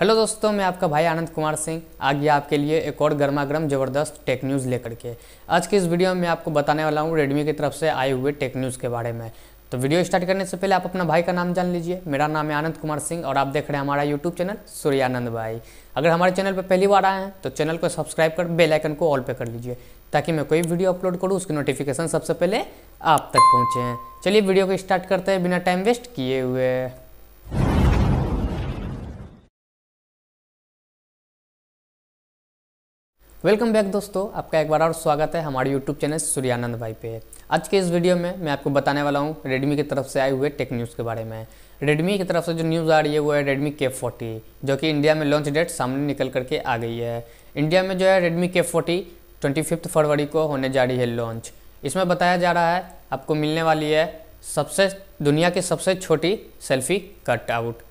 hello दोस्तों मैं आपका भाई आनंद कुमार सिंह आ गया आपके लिए एक और गर्मा गर्म जबरदस्त टेक न्यूज़ लेकर के आज की इस वीडियो में मैं आपको बताने वाला हूँ रेडमी की तरफ से आए हुए टेक न्यूज़ के बारे में तो वीडियो स्टार्ट करने से पहले आप अपना भाई का नाम जान लीजिए मेरा नाम है आनंद कुमार सिंह और आप देख रहे हैं हमारा यूट्यूब चैनल सूर्यानंद भाई अगर हमारे चैनल पर पहली बार आए हैं तो चैनल को सब्सक्राइब कर बेलाइकन को ऑल पे कर लीजिए ताकि मैं कोई वीडियो अपलोड करूँ उसकी नोटिफिकेशन सबसे पहले आप तक पहुँचे चलिए वीडियो को स्टार्ट करते हैं बिना टाइम वेस्ट किए हुए वेलकम बैक दोस्तों आपका एक बार और स्वागत है हमारे यूट्यूब चैनल सूर्यानंद भाई पे आज के इस वीडियो में मैं आपको बताने वाला हूँ रेडमी की तरफ से आए हुए टेक न्यूज़ के बारे में रेडमी की तरफ से जो न्यूज़ आ रही है वो है रेडमी K40 फोर्टी जो कि इंडिया में लॉन्च डेट सामने निकल करके आ गई है इंडिया में जो है रेडमी के फोर्टी ट्वेंटी फिफ्थ फरवरी को होने जा रही है लॉन्च इसमें बताया जा रहा है आपको मिलने वाली है सबसे दुनिया की सबसे छोटी selfie cut out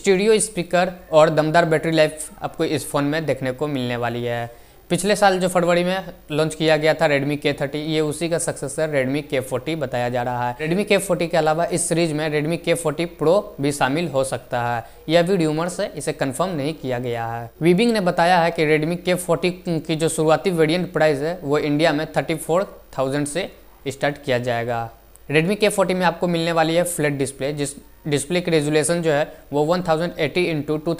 studio speaker और दमदार बैटरी लाइफ आपको इस फ़ोन में देखने को मिलने वाली है पिछले साल जो फरवरी में लॉन्च किया गया था Redmi K30 ये उसी का सक्सेसर Redmi K40 बताया जा रहा है Redmi K40 के अलावा इस सीरीज में Redmi K40 Pro भी शामिल हो सकता है यह भी र्यूमर्स से इसे कंफर्म नहीं किया गया है वीबिंग ने बताया है कि Redmi K40 की जो शुरुआती वेरिएंट प्राइस है वो इंडिया में थर्टी थाउजेंड से स्टार्ट किया जाएगा Redmi K40 में आपको मिलने वाली है फ्लैट डिस्प्ले जिस डिस्प्ले की रेजुलेशन जो है वो 1080 thousand eighty into two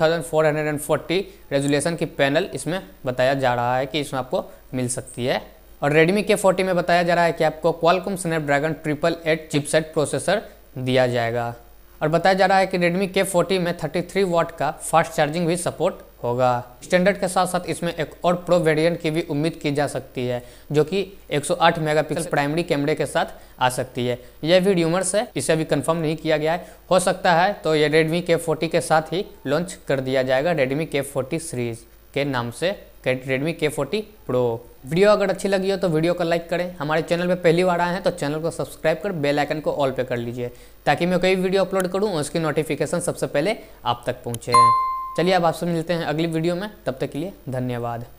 resolution की पैनल इसमें बताया जा रहा है कि इसमें आपको मिल सकती है और Redmi K40 में बताया जा रहा है कि आपको Qualcomm Snapdragon triple eight chipset processor दिया जाएगा और बताया जा रहा है कि Redmi K40 में 33 वॉट का फास्ट चार्जिंग भी सपोर्ट होगा स्टैंडर्ड के साथ साथ इसमें एक और प्रो वेरिएंट की भी उम्मीद की जा सकती है जो कि 108 मेगापिक्सल प्राइमरी कैमरे के साथ आ सकती है यह भी र्यूमर्स है इसे अभी कंफर्म नहीं किया गया है हो सकता है तो ये रेडमी के फोर्टी के साथ ही लॉन्च कर दिया जाएगा रेडमी के फोर्टी सीरीज़ के नाम से रेडमी के फोर्टी प्रो वीडियो अगर अच्छी लगी हो तो वीडियो को लाइक करें हमारे चैनल पर पहली बार आए हैं तो चैनल को सब्सक्राइब कर बेल आइकन को ऑल पे कर लीजिए ताकि मैं कोई वीडियो अपलोड करूँ उसकी नोटिफिकेशन सबसे पहले आप तक पहुँचे चलिए अब आपसे मिलते हैं अगली वीडियो में तब तक के लिए धन्यवाद